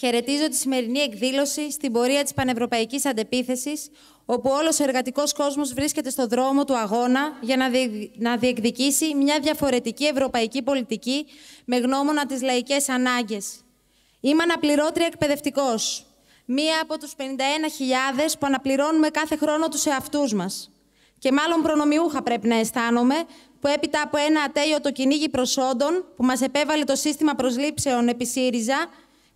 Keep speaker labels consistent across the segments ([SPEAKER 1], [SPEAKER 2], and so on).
[SPEAKER 1] Χαιρετίζω τη σημερινή εκδήλωση στην πορεία της Πανευρωπαϊκής αντεπίθεσης, όπου όλος ο εργατικός κόσμος βρίσκεται στο δρόμο του αγώνα για να διεκδικήσει μια διαφορετική ευρωπαϊκή πολιτική με γνώμονα τις λαϊκές ανάγκες. Είμαι αναπληρώτρια εκπαιδευτικός, μία από τους 51.000 που αναπληρώνουμε κάθε χρόνο τους εαυτούς μας. Και μάλλον προνομιούχα πρέπει να αισθάνομαι, που έπειτα από ένα το κυνήγι προσόντων που μας επέβαλε το σύστημα προσλήψεων επί ΣΥΡΙΖΑ,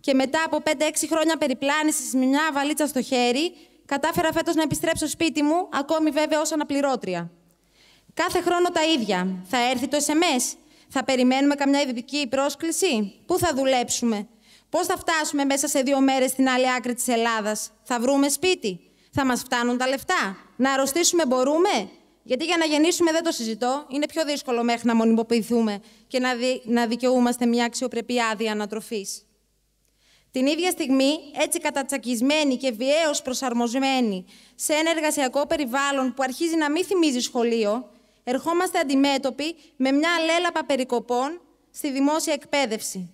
[SPEAKER 1] και μετά από 5-6 χρόνια περιπλάνησης με μια βαλίτσα στο χέρι, κατάφερα φέτος να επιστρέψω σπίτι μου, ακόμη βέβαια ως αναπληρώτρια. Κάθε χρόνο τα ίδια. Θα έρθει το SMS, θα περιμένουμε καμιά ειδική πρόσκληση, πού θα δουλέψουμε, πώς θα φτάσουμε μέσα σε δύο μέρες στην άλλη άκρη της Ελλάδας. θα βρούμε σπίτι, θα μας φτάνουν τα λεφτά, να αρρωστήσουμε μπορούμε. Γιατί για να γεννήσουμε δεν το συζητώ. Είναι πιο δύσκολο μέχρι να μονιμοποιηθούμε και να, να δικαιούμαστε μια αξιοπρεπή άδεια ανατροφής. Την ίδια στιγμή, έτσι κατατσακισμένη και βιαίως προσαρμοσμένη σε ένα εργασιακό περιβάλλον που αρχίζει να μην θυμίζει σχολείο, ερχόμαστε αντιμέτωποι με μια αλέλαπα περικοπών στη δημόσια εκπαίδευση.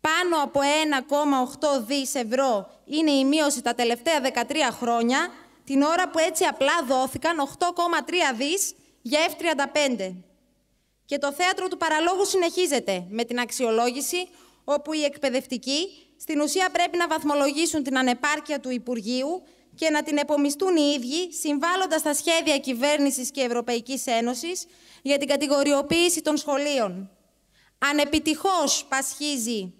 [SPEAKER 1] Πάνω από 1,8 δις ευρώ είναι η μείωση τα τελευταία 13 χρόνια, την ώρα που έτσι απλά δόθηκαν 8,3 δις για F-35. Και το θέατρο του παραλόγου συνεχίζεται με την αξιολόγηση, όπου οι εκπαιδευτικοί στην ουσία πρέπει να βαθμολογήσουν την ανεπάρκεια του Υπουργείου και να την επομιστούν οι ίδιοι, συμβάλλοντας στα σχέδια κυβέρνησης και Ευρωπαϊκής Ένωσης για την κατηγοριοποίηση των σχολείων. Ανεπιτυχώς πασχίζει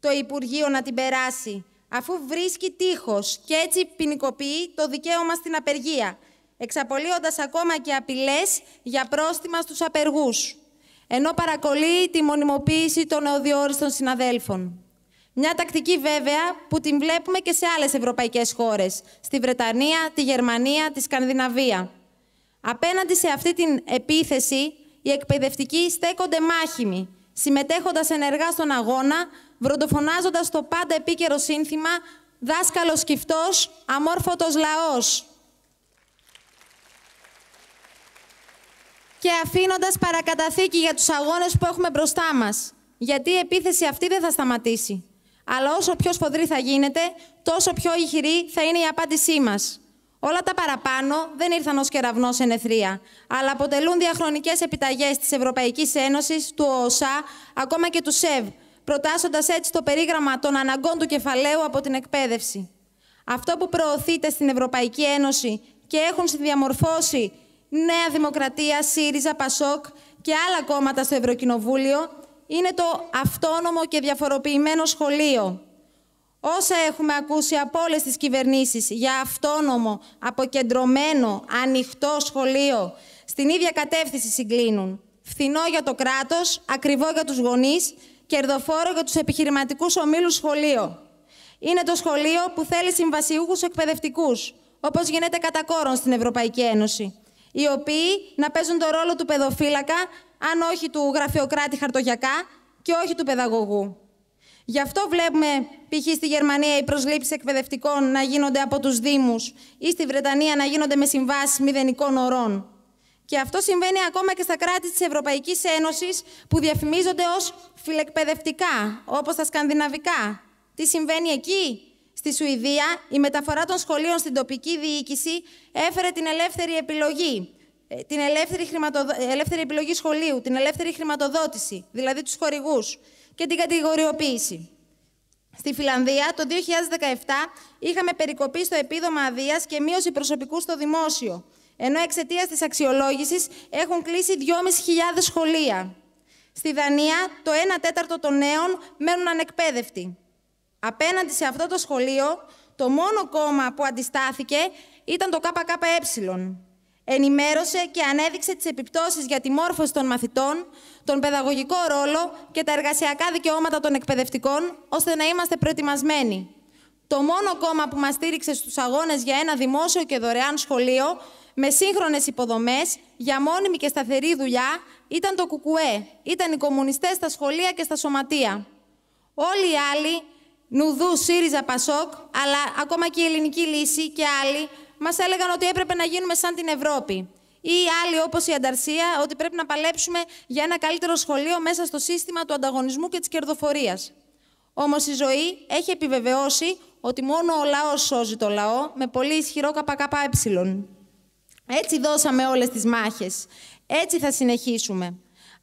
[SPEAKER 1] το Υπουργείο να την περάσει, αφού βρίσκει τείχος και έτσι ποινικοποιεί το δικαίωμα στην απεργία, εξαπολύοντας ακόμα και απειλές για πρόστιμα στους απεργούς. ενώ παρακολύει τη μονιμοποίηση των εωδιόριστων συναδέλφων. Μια τακτική βέβαια που την βλέπουμε και σε άλλες ευρωπαϊκές χώρες, στη Βρετανία, τη Γερμανία, τη Σκανδιναβία. Απέναντι σε αυτή την επίθεση, οι εκπαιδευτικοί στέκονται μάχημοι, συμμετέχοντας ενεργά στον αγώνα, βροντοφωνάζοντας το πάντα επίκαιρο σύνθημα «Δάσκαλος κυφτός, αμόρφωτος λαός». Και αφήνοντας παρακαταθήκη για τους αγώνες που έχουμε μπροστά μας, γιατί η επίθεση αυτή δεν θα σταματήσει. Αλλά όσο πιο σφοδρή θα γίνεται, τόσο πιο ηχηρή θα είναι η απάντησή μας. Όλα τα παραπάνω δεν ήρθαν ως σε ενεθρία, αλλά αποτελούν διαχρονικές επιταγές της Ευρωπαϊκής Ένωσης, του ΟΟΣΑ, ακόμα και του ΣΕΒ, προτάσσοντας έτσι το περίγραμμα των αναγκών του κεφαλαίου από την εκπαίδευση. Αυτό που προωθείται στην Ευρωπαϊκή Ένωση και έχουν συνδιαμορφώσει Νέα Δημοκρατία, ΣΥΡΙΖΑ, ΠΑΣΟΚ και άλλα κόμματα στο Ευρωκοινοβούλιο είναι το αυτόνομο και διαφοροποιημένο σχολείο. Όσα έχουμε ακούσει από όλες τις κυβερνήσεις για αυτόνομο, αποκεντρωμένο, ανοιχτό σχολείο, στην ίδια κατεύθυνση συγκλίνουν. Φθηνό για το κράτος, ακριβό για τους γονείς, κερδοφόρο για τους επιχειρηματικούς ομίλους σχολείο. Είναι το σχολείο που θέλει συμβασιούχους εκπαιδευτικούς, όπως γίνεται κατά κόρον στην Ευρωπαϊκή Ένωση, οι οποίοι να παίζουν το ρόλο του παιδοφύλακα αν όχι του γραφειοκράτη χαρτογιακά και όχι του παιδαγωγού. Γι' αυτό βλέπουμε, π.χ. στη Γερμανία, οι προσλήψεις εκπαιδευτικών να γίνονται από τους Δήμους ή στη Βρετανία να γίνονται με συμβάσεις μηδενικών ωρών. Και αυτό συμβαίνει ακόμα και στα κράτη της Ευρωπαϊκής Ένωσης που διαφημίζονται ως φιλεκπαιδευτικά, όπως τα σκανδιναβικά. Τι συμβαίνει εκεί, Στη Σουηδία, η μεταφορά των σχολείων στην τοπική διοίκηση έφερε την ελεύθερη επιλογή, ε, την ελεύθερη, ε, ελεύθερη επιλογή σχολείου, την ελεύθερη χρηματοδότηση, δηλαδή τους χορηγούς και την κατηγοριοποίηση. Στη Φιλανδία το 2017 είχαμε περικοπή στο επίδομα αδείας και μείωση προσωπικού στο δημόσιο, ενώ εξαιτίας της αξιολόγησης έχουν κλείσει 2.500 σχολεία. Στη Δανία το 1 τέταρτο των νέων μένουν ανεκπαίδευτοι. Απέναντι σε αυτό το σχολείο, το μόνο κόμμα που αντιστάθηκε ήταν το ΚΚΕ. Ενημέρωσε και ανέδειξε τις επιπτώσεις για τη μόρφωση των μαθητών, τον παιδαγωγικό ρόλο και τα εργασιακά δικαιώματα των εκπαιδευτικών, ώστε να είμαστε προετοιμασμένοι. Το μόνο κόμμα που μας στήριξε στους αγώνες για ένα δημόσιο και δωρεάν σχολείο, με σύγχρονες υποδομές, για μόνιμη και σταθερή δουλειά, ήταν το ΚΚΕ. Ήταν οι κομμουνιστές στα σχολεία και στα σωματεία. Όλοι οι άλλοι, Νουδού, ΣΥΡΙΖΑ, ΠΑΣΟΚ, αλλά ακόμα και η Ελληνική Λύση και άλλοι, μας έλεγαν ότι έπρεπε να γίνουμε σαν την Ευρώπη. Ή άλλοι, όπως η Ανταρσία, ότι πρέπει να παλέψουμε για ένα καλύτερο σχολείο μέσα στο σύστημα του ανταγωνισμού και της κερδοφορίας. Όμως η ζωή έχει επιβεβαιώσει ότι μόνο ο λαός σώζει το λαό με πολύ ισχυρό ΚΚΕ. Έτσι δώσαμε όλες τις μάχες. Έτσι θα συνεχίσουμε.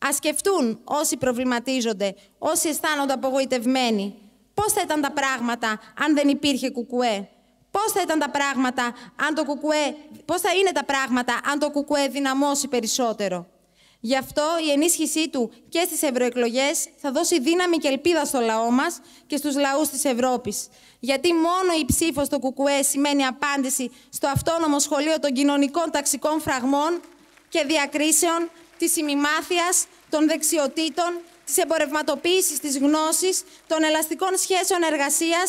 [SPEAKER 1] Ας σκεφτούν όσοι προβληματίζονται, όσοι αισθάνονται απογοητευμένοι, πώς θα ήταν τα πράγματα αν δεν υπήρχε κουκουέ, Πώς θα ήταν τα πράγματα αν το κουκουέ, πώς θα είναι τα πράγματα αν το κουκουέ δυναμώσει περισσότερο. Γι' αυτό η ενίσχυσή του και στις ευρωεκλογές θα δώσει δύναμη και ελπίδα στο λαό μας και στους λαούς της Ευρώπης. Γιατί μόνο η ψήφος στο κουκουέ σημαίνει απάντηση στο αυτόνομο σχολείο των κοινωνικών ταξικών φραγμών και διακρίσεων, της ημιμάθειας, των δεξιοτήτων, της εμπορευματοποίησης της γνώσης, των ελαστικών σχέσεων εργασίας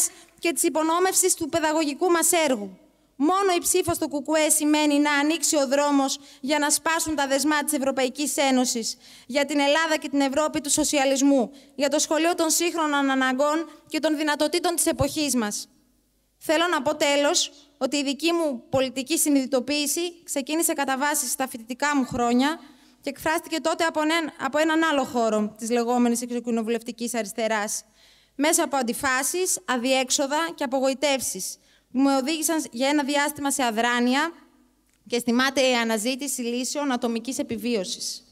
[SPEAKER 1] και της υπονόμευσης του παιδαγωγικού μας έργου. Μόνο η ψήφος του ΚΚΕ σημαίνει να ανοίξει ο δρόμος για να σπάσουν τα δεσμά της Ευρωπαϊκής Ένωσης, για την Ελλάδα και την Ευρώπη του σοσιαλισμού, για το σχολείο των σύγχρονων αναγκών και των δυνατοτήτων της εποχής μας. Θέλω να πω τέλος ότι η δική μου πολιτική συνειδητοποίηση ξεκίνησε κατά βάση στα φοιτητικά μου χρόνια και εκφράστηκε τότε από έναν άλλο χώρο της λεγόμενης εξοκοινοβουλευτικής αριστεράς, μέσα από αντιφάσεις, αδιέξοδα και απογοητεύσεις που με οδήγησαν για ένα διάστημα σε αδράνεια και στη η αναζήτηση λύσεων ατομικής επιβίωσης.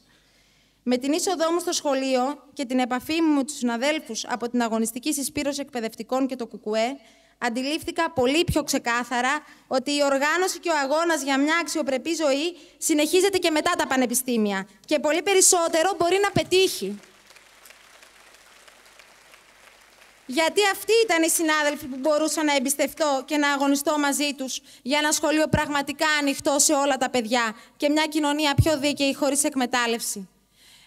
[SPEAKER 1] Με την είσοδό μου στο σχολείο και την επαφή μου με τους συναδέλφους από την Αγωνιστική Συσπήρωση Εκπαιδευτικών και το ΚΚΕ, αντιλήφθηκα πολύ πιο ξεκάθαρα ότι η οργάνωση και ο αγώνας για μια αξιοπρεπή ζωή συνεχίζεται και μετά τα πανεπιστήμια και πολύ περισσότερο μπορεί να πετύχει. Γιατί αυτοί ήταν οι συνάδελφοι που μπορούσα να εμπιστευτώ και να αγωνιστώ μαζί τους για ένα σχολείο πραγματικά ανοιχτό σε όλα τα παιδιά και μια κοινωνία πιο δίκαιη χωρίς εκμετάλλευση.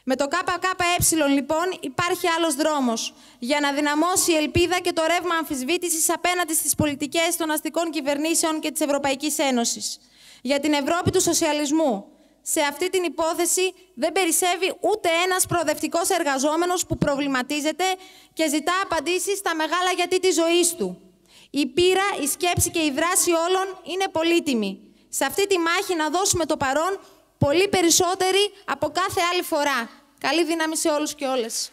[SPEAKER 1] Με το ΚΚΕ λοιπόν υπάρχει άλλος δρόμος για να δυναμώσει η ελπίδα και το ρεύμα αμφισβήτησης απέναντι στις πολιτικές των αστικών κυβερνήσεων και της Ευρωπαϊκής Ένωσης. Για την Ευρώπη του σοσιαλισμού, σε αυτή την υπόθεση δεν περισσεύει ούτε ένας προοδευτικός εργαζόμενος που προβληματίζεται και ζητά απαντήσεις στα μεγάλα γιατί της ζωής του. Η πείρα, η σκέψη και η δράση όλων είναι πολύτιμη. Σε αυτή τη μάχη να δώσουμε το παρόν πολύ περισσότεροι από κάθε άλλη φορά. Καλή δύναμη σε όλους και όλες.